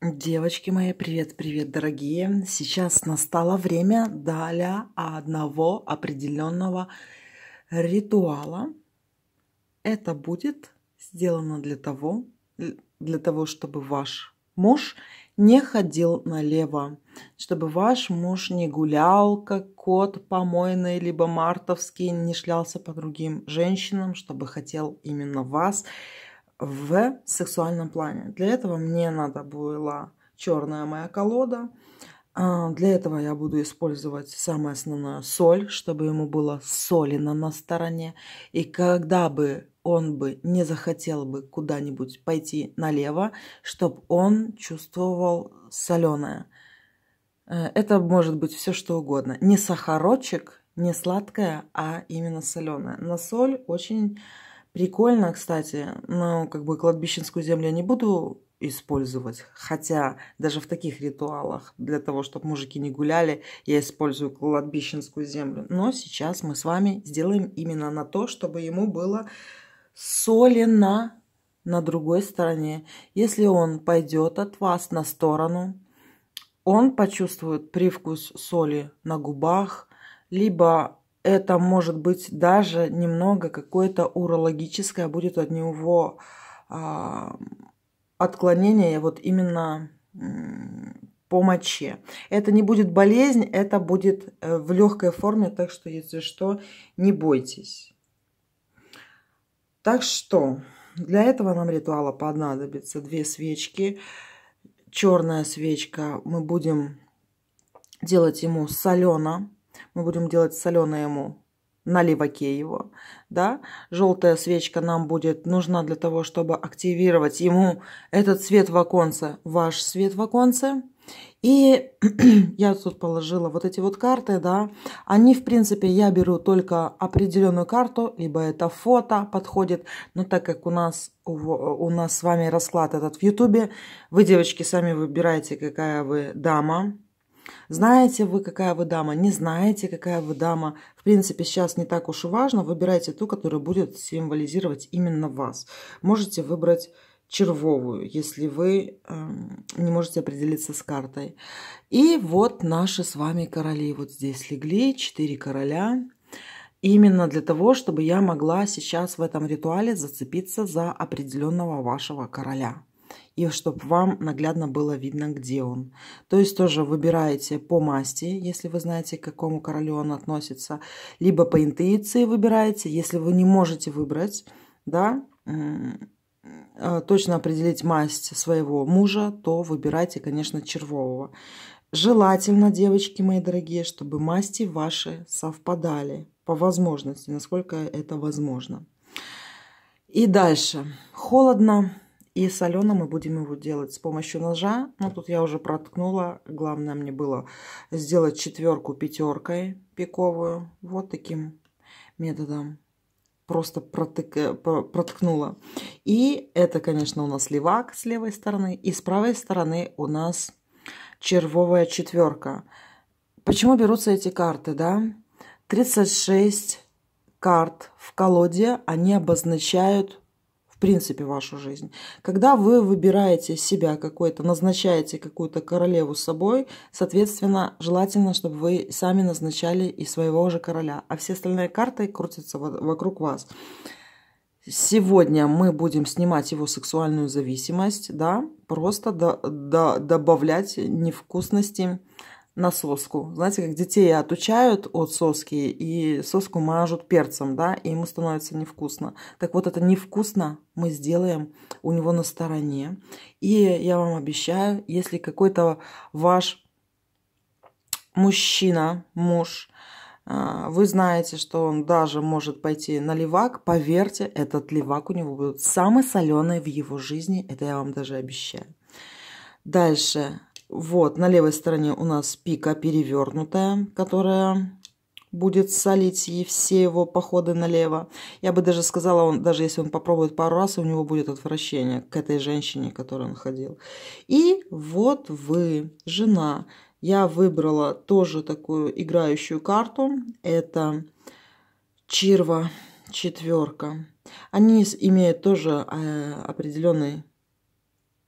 Девочки мои, привет-привет, дорогие! Сейчас настало время для одного определенного ритуала. Это будет сделано для того, для того, чтобы ваш муж не ходил налево, чтобы ваш муж не гулял, как кот помойный, либо мартовский, не шлялся по другим женщинам, чтобы хотел именно вас, в сексуальном плане. Для этого мне надо была черная моя колода. А, для этого я буду использовать самое основное соль, чтобы ему было солено на стороне. И когда бы он бы не захотел бы куда-нибудь пойти налево, чтобы он чувствовал соленое. Э, это может быть все что угодно. Не сахарочек, не сладкое, а именно соленое. На соль очень Прикольно, кстати, но как бы кладбищенскую землю я не буду использовать. Хотя даже в таких ритуалах, для того, чтобы мужики не гуляли, я использую кладбищенскую землю. Но сейчас мы с вами сделаем именно на то, чтобы ему было солено на другой стороне. Если он пойдет от вас на сторону, он почувствует привкус соли на губах, либо это может быть даже немного какое-то урологическое а будет от него а, отклонение вот именно по моче. Это не будет болезнь, это будет э, в легкой форме, так что, если что, не бойтесь. Так что для этого нам ритуала понадобится две свечки. Черная свечка мы будем делать ему солено мы будем делать соленое ему на леваке его, да, желтая свечка нам будет нужна для того, чтобы активировать ему этот цвет в оконце, ваш цвет в оконце. И я тут положила вот эти вот карты, да, они, в принципе, я беру только определенную карту, либо это фото подходит, но так как у нас, у нас с вами расклад этот в ютубе, вы, девочки, сами выбираете, какая вы дама, знаете вы, какая вы дама, не знаете, какая вы дама. В принципе, сейчас не так уж и важно. Выбирайте ту, которая будет символизировать именно вас. Можете выбрать червовую, если вы э, не можете определиться с картой. И вот наши с вами короли вот здесь легли, четыре короля. Именно для того, чтобы я могла сейчас в этом ритуале зацепиться за определенного вашего короля и чтобы вам наглядно было видно, где он. То есть тоже выбираете по масти, если вы знаете, к какому королю он относится, либо по интуиции выбираете, если вы не можете выбрать, да, э, точно определить масть своего мужа, то выбирайте, конечно, червового. Желательно, девочки мои дорогие, чтобы масти ваши совпадали по возможности, насколько это возможно. И дальше. Холодно, и солено мы будем его делать с помощью ножа. Ну, тут я уже проткнула. Главное мне было сделать четверку пятеркой пиковую. Вот таким методом. Просто протык... Э, проткнула. И это, конечно, у нас левак с левой стороны. И с правой стороны у нас червовая четверка. Почему берутся эти карты, да? 36 карт в колоде, они обозначают в принципе, вашу жизнь. Когда вы выбираете себя какой-то, назначаете какую-то королеву с собой, соответственно, желательно, чтобы вы сами назначали и своего же короля, а все остальные карты крутятся вокруг вас. Сегодня мы будем снимать его сексуальную зависимость, да, просто до, до, добавлять невкусности на соску. Знаете, как детей отучают от соски, и соску мажут перцем, да, и ему становится невкусно. Так вот, это невкусно мы сделаем у него на стороне. И я вам обещаю, если какой-то ваш мужчина, муж, а, вы знаете, что он даже может пойти на левак, поверьте, этот левак у него будет самый соленый в его жизни, это я вам даже обещаю. Дальше вот, на левой стороне у нас пика перевернутая, которая будет солить и все его походы налево. Я бы даже сказала, он, даже если он попробует пару раз, у него будет отвращение к этой женщине, которой он ходил. И вот вы, жена. Я выбрала тоже такую играющую карту. Это черва четверка. Они имеют тоже э, определенный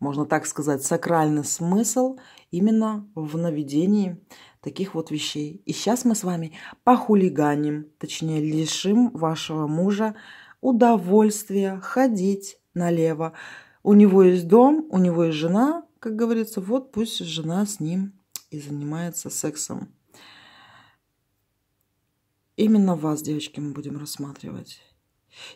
можно так сказать, сакральный смысл именно в наведении таких вот вещей. И сейчас мы с вами похулиганим, точнее лишим вашего мужа удовольствия ходить налево. У него есть дом, у него есть жена, как говорится, вот пусть жена с ним и занимается сексом. Именно вас, девочки, мы будем рассматривать.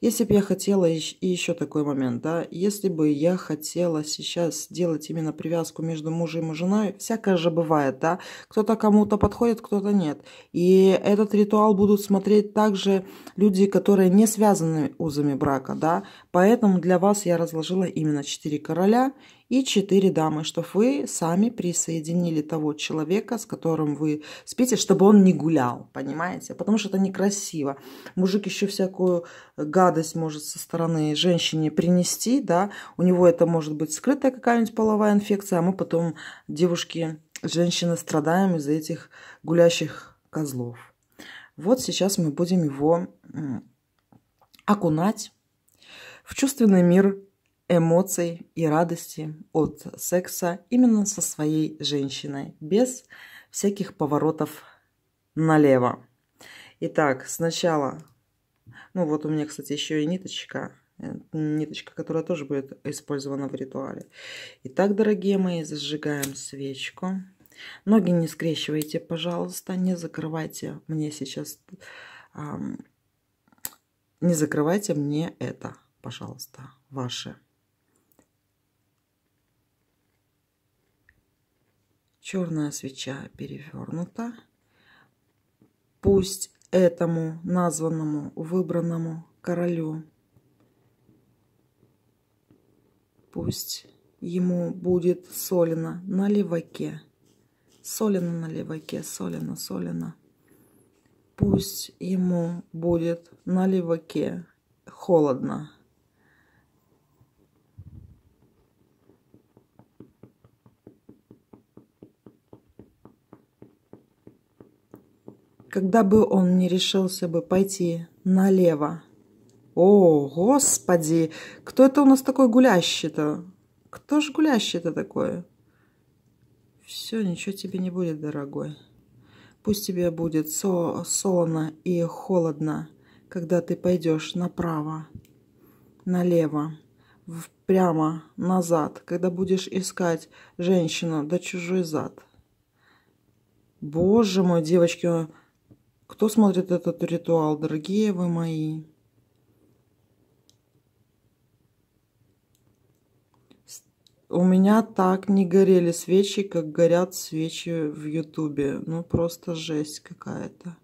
Если бы я хотела, и еще такой момент, да, если бы я хотела сейчас сделать именно привязку между мужем и женой, всякое же бывает, да, кто-то кому-то подходит, кто-то нет. И этот ритуал будут смотреть также люди, которые не связаны узами брака, да, Поэтому для вас я разложила именно 4 короля и 4 дамы, чтобы вы сами присоединили того человека, с которым вы спите, чтобы он не гулял, понимаете? Потому что это некрасиво. Мужик еще всякую гадость может со стороны женщине принести, да? У него это может быть скрытая какая-нибудь половая инфекция, а мы потом, девушки, женщины, страдаем из-за этих гулящих козлов. Вот сейчас мы будем его окунать в чувственный мир эмоций и радости от секса именно со своей женщиной, без всяких поворотов налево. Итак, сначала, ну вот у меня, кстати, еще и ниточка, э, ниточка, которая тоже будет использована в ритуале. Итак, дорогие мои, зажигаем свечку. Ноги не скрещивайте, пожалуйста, не закрывайте мне сейчас, эм, не закрывайте мне это пожалуйста, ваши черная свеча перевернута. Пусть этому названному, выбранному королю, пусть ему будет солено на леваке, солено на леваке, солено, солено. Пусть ему будет на леваке холодно. когда бы он не решился бы пойти налево. О, господи, кто это у нас такой гулящий-то? Кто ж гулящий-то такой? Все, ничего тебе не будет, дорогой. Пусть тебе будет со солоно и холодно, когда ты пойдешь направо, налево, прямо, назад, когда будешь искать женщину да чужой зад. Боже мой, девочки, кто смотрит этот ритуал, дорогие вы мои? У меня так не горели свечи, как горят свечи в Ютубе. Ну, просто жесть какая-то.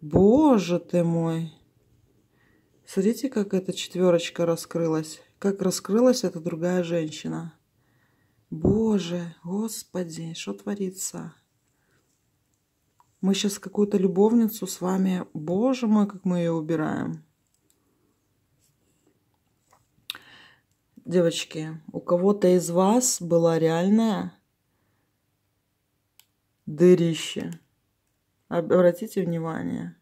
Боже ты мой! Смотрите, как эта четверочка раскрылась. Как раскрылась эта другая женщина. Боже, господи, что творится? Мы сейчас какую-то любовницу с вами... Боже мой, как мы ее убираем. Девочки, у кого-то из вас была реальная дырище. Обратите внимание,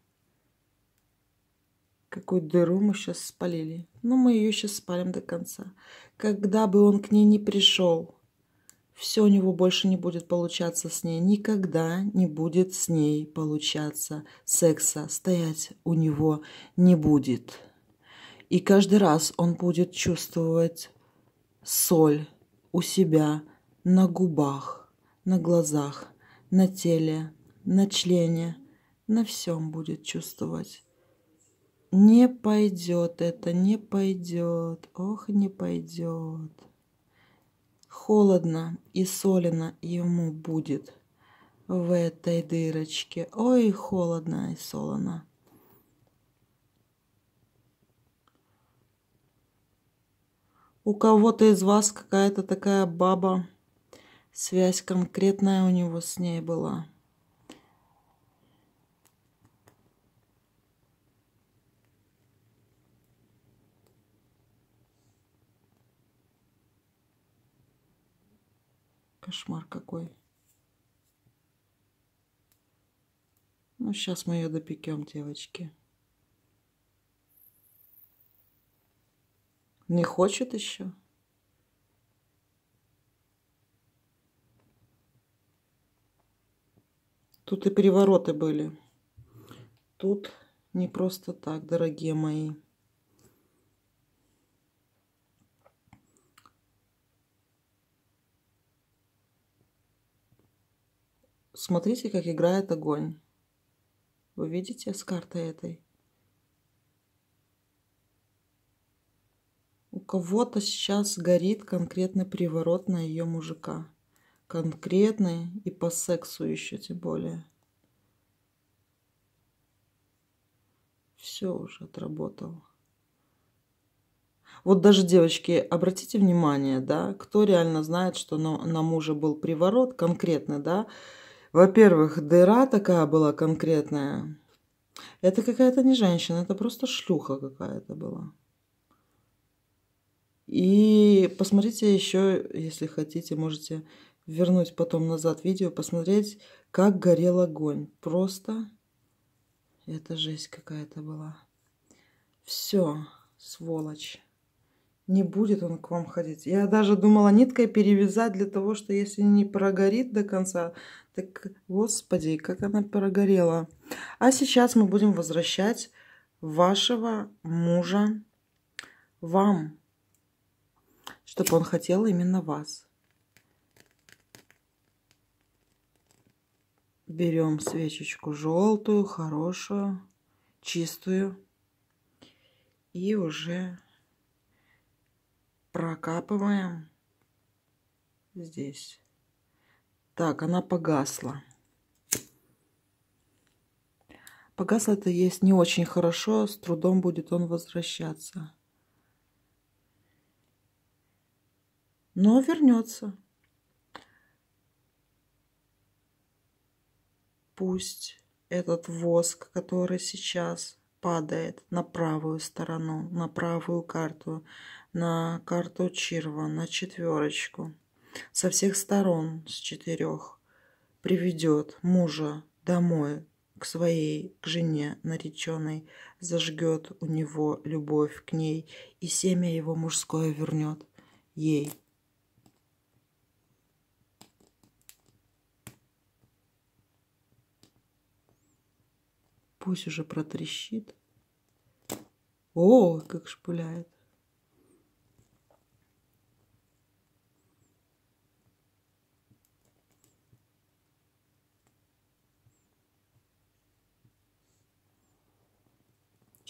какую дыру мы сейчас спалили. Ну, мы ее сейчас спалим до конца. Когда бы он к ней не пришел, все у него больше не будет получаться с ней, никогда не будет с ней получаться секса, стоять у него не будет. И каждый раз он будет чувствовать соль у себя на губах, на глазах, на теле, на члене, на всем будет чувствовать. Не пойдет это, не пойдет, ох, не пойдет. Холодно и солено ему будет в этой дырочке. Ой, холодно и солено. У кого-то из вас какая-то такая баба, связь конкретная у него с ней была. Кошмар какой. Ну, сейчас мы ее допекем, девочки. Не хочет еще? Тут и перевороты были. Тут не просто так, дорогие мои. Смотрите, как играет огонь. Вы видите с карты этой? У кого-то сейчас горит конкретный приворот на ее мужика. Конкретный и по сексу еще тем более. Все уже отработал. Вот даже, девочки, обратите внимание, да, кто реально знает, что на, на мужа был приворот конкретный, да, во-первых, дыра такая была конкретная. Это какая-то не женщина, это просто шлюха какая-то была. И посмотрите еще, если хотите, можете вернуть потом назад видео, посмотреть, как горел огонь. Просто это жесть какая-то была. Все, сволочь. Не будет он к вам ходить. Я даже думала ниткой перевязать для того, что если не прогорит до конца, так, господи, как она прогорела. А сейчас мы будем возвращать вашего мужа вам, чтобы он хотел именно вас. Берем свечечку желтую, хорошую, чистую. И уже прокапываем здесь. Так, она погасла. Погасла, это есть не очень хорошо, с трудом будет он возвращаться. Но вернется. Пусть этот воск, который сейчас падает на правую сторону, на правую карту, на карту Чирва, на четверочку – со всех сторон, с четырех, приведет мужа домой к своей, к жене нареченной, зажгет у него любовь к ней, и семя его мужское вернет ей. Пусть уже протрещит. О, как шпыляет.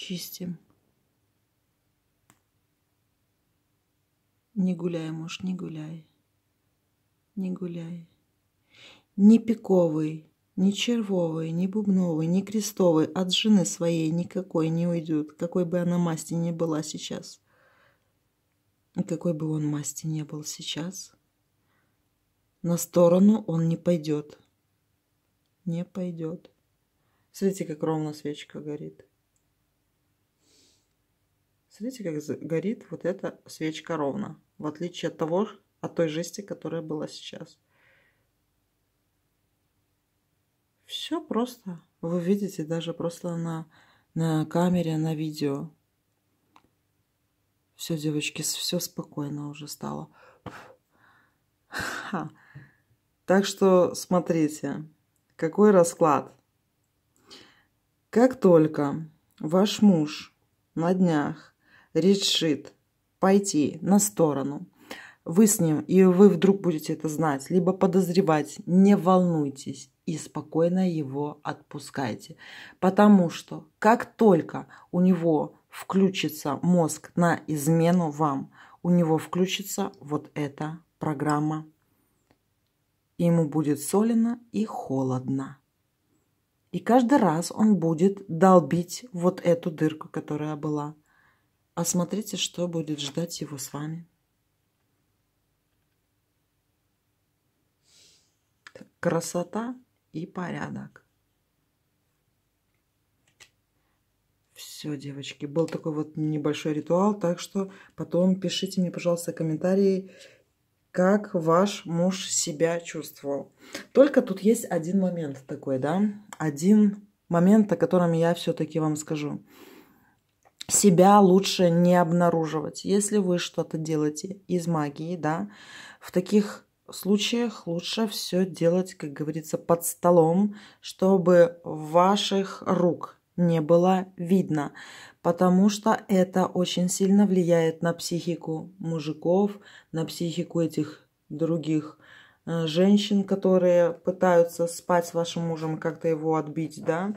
чистим. Не гуляй, муж, не гуляй, не гуляй. Не пиковый, ни червовый, ни бубновый, ни крестовый от жены своей никакой не уйдет, какой бы она масти ни была сейчас. И какой бы он масти не был сейчас, на сторону он не пойдет. Не пойдет. Смотрите, как ровно свечка горит. Смотрите, как горит вот эта свечка ровно, в отличие от того, от той жести, которая была сейчас. Все просто. Вы видите даже просто на, на камере, на видео. Все, девочки, все спокойно уже стало. Так что смотрите, какой расклад. Как только ваш муж на днях решит пойти на сторону, вы с ним, и вы вдруг будете это знать, либо подозревать, не волнуйтесь и спокойно его отпускайте. Потому что как только у него включится мозг на измену вам, у него включится вот эта программа. ему будет солено и холодно. И каждый раз он будет долбить вот эту дырку, которая была – а смотрите, что будет ждать его с вами. Красота и порядок. Все, девочки, был такой вот небольшой ритуал, так что потом пишите мне, пожалуйста, комментарии, как ваш муж себя чувствовал. Только тут есть один момент такой, да, один момент, о котором я все-таки вам скажу себя лучше не обнаруживать. Если вы что-то делаете из магии, да, в таких случаях лучше все делать, как говорится, под столом, чтобы ваших рук не было видно, потому что это очень сильно влияет на психику мужиков, на психику этих других э, женщин, которые пытаются спать с вашим мужем, как-то его отбить, да.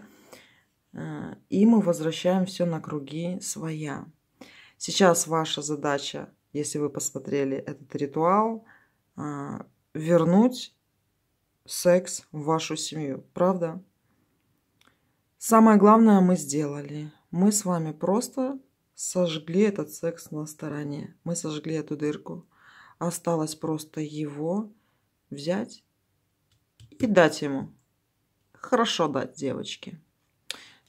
Э, и мы возвращаем все на круги своя. Сейчас ваша задача, если вы посмотрели этот ритуал, э, вернуть секс в вашу семью, правда? Самое главное мы сделали. Мы с вами просто сожгли этот секс на стороне. Мы сожгли эту дырку. Осталось просто его взять и дать ему. Хорошо дать девочке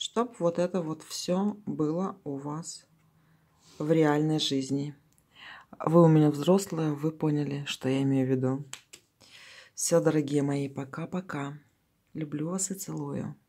чтобы вот это вот все было у вас в реальной жизни. Вы у меня взрослые, вы поняли, что я имею в виду. Все, дорогие мои, пока-пока. Люблю вас и целую.